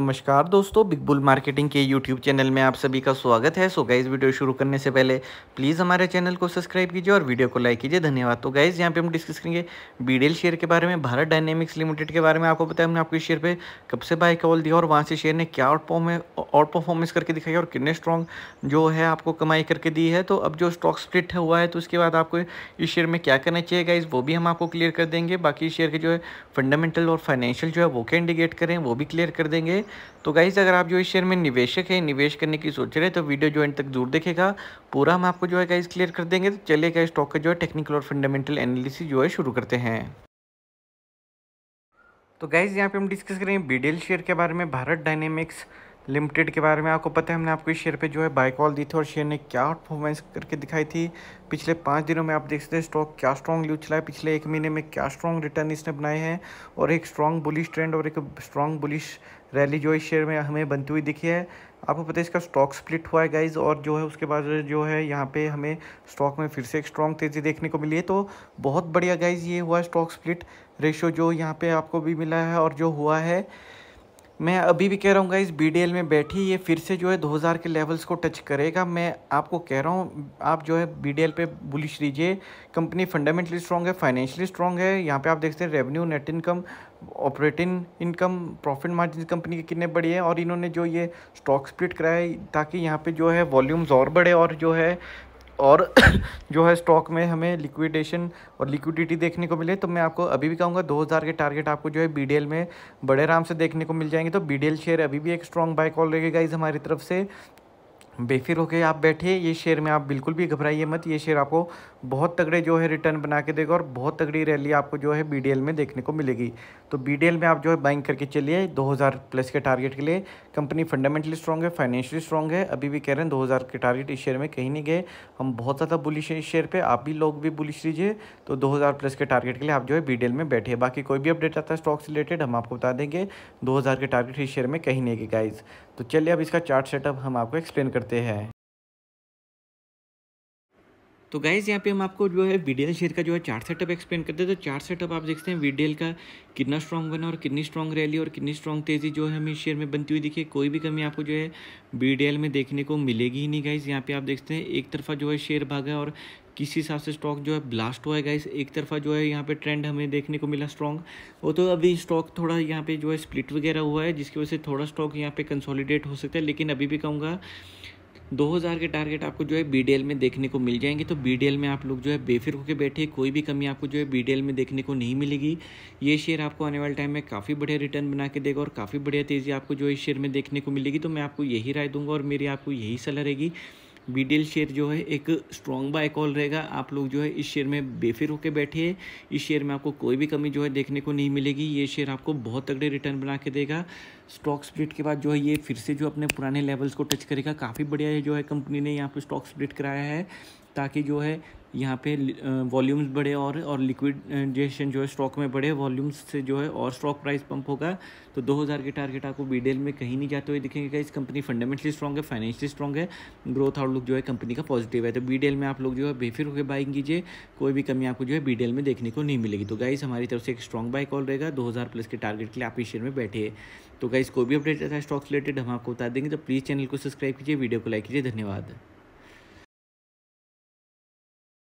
नमस्कार दोस्तों big bull marketing के यूट्यूब चैनल में आप सभी का स्वागत है सो गाइज वीडियो शुरू करने से पहले प्लीज़ हमारे चैनल को सब्सक्राइब कीजिए और वीडियो को लाइक कीजिए धन्यवाद तो गाइज यहाँ पे हम डिस्कस करेंगे बीडेल शेयर के बारे में भारत डायनेमिक्स लिमिटेड के बारे में आपको बताया हमने आपके शेयर पर कब से बाय कॉल दिया और वहाँ से शेयर ने क्या आउट परफॉर्मेंस करके दिखाई और कितने स्ट्रॉन्ग जो है आपको कमाई करके दी है तो अब जो स्टॉक स्प्लिट हुआ है तो उसके बाद आपको इस शेयर में क्या करना चाहिए गाइज वो भी हम आपको क्लियर कर देंगे बाकी शेयर के जो है फंडामेंटल और फाइनेंशियल जो है वो क्या इंडिकेट करें वो भी क्लियर कर देंगे तो गाइज़ अगर आप जो इस शेयर में निवेशक है निवेश करने की सोच रहे तो वीडियो जो एंड तक जरूर देखेगा पूरा हम आपको जो है गाइज़ क्लियर कर देंगे तो चलिए गाइज स्टॉक का जो है टेक्निकल और फंडामेंटल एनालिसिस जो है शुरू करते हैं तो गाइज़ यहाँ पे हम डिस्कस करें बीडेल शेयर के बारे में भारत डायनेमिक्स लिमिटेड के बारे में आपको पता है हमने आपको इस शेयर पे जो है बाय कॉल दी थी और शेयर ने क्या परफॉर्मेंस करके दिखाई थी पिछले पाँच दिनों में आप देख सकते हैं स्टॉक क्या स्ट्रॉन्गली उछला है पिछले एक महीने में क्या स्ट्रॉन्ग रिटर्न इसने बनाए हैं और एक स्ट्रॉन्ग बुलिश ट्रेंड और एक स्ट्रॉन्ग बुलिश रैली जो इस शेयर में हमें बनती हुई दिखी है आपको पता है इसका स्टॉक स्प्लिट हुआ है गाइज और जो है उसके बाद जो है यहाँ पे हमें स्टॉक में फिर से एक स्ट्रॉन्ग तेज़ी देखने को मिली है तो बहुत बढ़िया गाइज ये हुआ स्टॉक स्प्लिट रेशो जो यहाँ पे आपको भी मिला है और जो हुआ है मैं अभी भी कह रहा हूँ गाइज बी डी एल में बैठी ये फिर से जो है 2000 के लेवल्स को टच करेगा मैं आपको कह रहा हूँ आप जो है बी डी एल पर बुलिश लीजिए कंपनी फंडामेंटली स्ट्रॉन्ग है फाइनेंशियली स्ट्रॉन्ग है यहाँ पे आप देखते हैं revenue net income operating income profit margin company के कितने बड़ी है और इन्होंने जो ये स्टॉक स्प्लिट कराया ताकि यहाँ पर जो है वॉल्यूम्स और बढ़े और जो है और जो है स्टॉक में हमें लिक्विडेशन और लिक्विडिटी देखने को मिले तो मैं आपको अभी भी कहूँगा 2000 के टारगेट आपको जो है बी में बड़े आराम से देखने को मिल जाएंगे तो बी शेयर अभी भी एक स्ट्रॉन्ग बाय कॉल रहेगा इस हमारी तरफ से बेफिर होकर आप बैठिए ये शेयर में आप बिल्कुल भी घबराइए मत ये शेयर आपको बहुत तगड़े जो है रिटर्न बना के देगा और बहुत तगड़ी रैली आपको जो है बी में देखने को मिलेगी तो बी में आप जो है बाइंग करके चलिए 2000 प्लस के टारगेट के लिए कंपनी फंडामेंटली स्ट्रॉन्ग है फाइनेंशियली स्ट्रॉन्ग है अभी भी कह रहे हैं 2000 के टारगेट इस शेयर में कहीं नहीं गए हम बहुत ज़्यादा बुलिश हैं इस शेयर पर आप भी लोग भी बुलिश लीजिए तो दो प्लस के टारगेट के लिए आप जो है बी में बैठे बाकी कोई भी अपडेट आता है स्टॉक से रिलेटेड हम आपको बता देंगे 2000 के टारगेट इस शेयर में कहीं नहीं गए गाइज तो चलिए अब इसका चार्ट सेटअप हम आपको एक्सप्लेन करते हैं तो गाइज़ यहाँ पे हम आपको जो है वीडियल शेयर का जो है चार्ट सेटअप एक्सप्लेन करते हैं तो चार्ट सेटअप आप देखते हैं वीडियल का कितना स्ट्रॉन्ग बना और कितनी स्ट्रॉन्ग रैली और कितनी स्ट्रॉन्ग तेज़ी जो है हमें शेयर में बनती हुई दिखी कोई भी कमी आपको जो है वीडियल में देखने को मिलेगी ही नहीं गाइज़ यहाँ पे आप देखते हैं एक तरफा जो है शेयर भागा और किस हिसाब से स्टॉक जो है ब्लास्ट हुआ है गाइस एक तरफा जो है यहाँ पे ट्रेंड हमें देखने को मिला स्ट्रॉन्ग वो तो अभी स्टॉक थोड़ा यहाँ पे जो है स्प्लिट वगैरह हुआ है जिसकी वजह से थोड़ा स्टॉक यहाँ पे कंसोलिडेट हो सकता है लेकिन अभी भी कहूँगा 2000 के टारगेट आपको जो है बी में देखने को मिल जाएंगे तो बी में आप लोग जो है बेफिर होकर बैठे कोई भी कमी आपको जो है बी में देखने को नहीं मिलेगी ये शेयर आपको आने वाले टाइम में काफ़ी बढ़िया रिटर्न बना के देगा और काफ़ी बढ़िया तेज़ी आपको जो इस शेयर में देखने को मिलेगी तो मैं आपको यही राय दूंगा और मेरी आपको यही सलाह रहेगी बी शेयर जो है एक स्ट्रॉन्ग बाय कॉल रहेगा आप लोग जो है इस शेयर में बेफिर होकर बैठे इस शेयर में आपको कोई भी कमी जो है देखने को नहीं मिलेगी ये शेयर आपको बहुत तगड़े रिटर्न बना के देगा स्टॉक स्प्लिट के बाद जो है ये फिर से जो अपने पुराने लेवल्स को टच करेगा काफ़ी बढ़िया जो है कंपनी ने यहाँ पर स्टॉक स्प्लिट कराया है ताकि जो है यहाँ पे वॉल्यूम्स बढ़े और और लिक्विडेशन जो है स्टॉक में बढ़े वॉल्यूम्स से जो है और स्टॉक प्राइस पंप होगा तो 2000 के टारगेट आपको बीडेल में कहीं नहीं जाते हुए दिखेंगे इस कंपनी फंडामेंटली स्ट्रॉग है फाइनेंशियली स्ट्रॉग है ग्रोथ आउटलुक जो है कंपनी का पॉजिटिव है तो बीडेल में आप लोग जो है बेफिर होकर बाइंग कीजिए कोई भी कमी आपको जो है बीडेल में देखने को नहीं मिलेगी तो गाइस हमारी तरफ से एक स्ट्रॉग बाइक कॉल रहेगा दो प्लस के टारगेट के लिए आप इस शेयर में बैठे तो गाइस कोई भी अपडेट रहता है स्टॉक रिलेटेड हम आपको बता देंगे तो प्लीज़ चैनल को सब्सक्राइब कीजिए वीडियो को लाइक कीजिए धन्यवाद